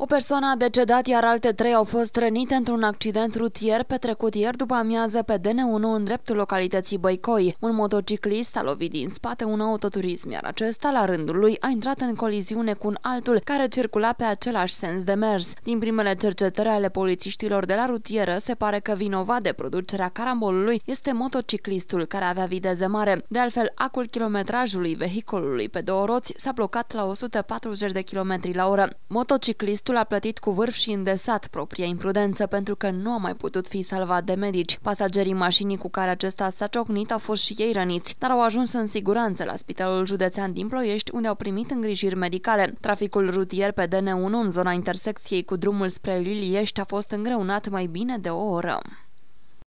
O persoană a decedat, iar alte trei au fost rănite într-un accident rutier petrecut ieri după amiază pe DN1 în dreptul localității Băicoi. Un motociclist a lovit din spate un autoturism, iar acesta, la rândul lui, a intrat în coliziune cu un altul care circula pe același sens de mers. Din primele cercetări ale polițiștilor de la rutieră, se pare că vinovat de producerea carambolului este motociclistul care avea viteză mare. De altfel, acul kilometrajului vehiculului pe două roți s-a blocat la 140 de km la oră. Motociclist subiectul a plătit cu vârf și îndesat propria imprudență pentru că nu a mai putut fi salvat de medici. Pasagerii mașinii cu care acesta s-a ciocnit au fost și ei răniți, dar au ajuns în siguranță la Spitalul Județean din Ploiești, unde au primit îngrijiri medicale. Traficul rutier pe DN1 în zona intersecției cu drumul spre Liliești a fost îngreunat mai bine de o oră.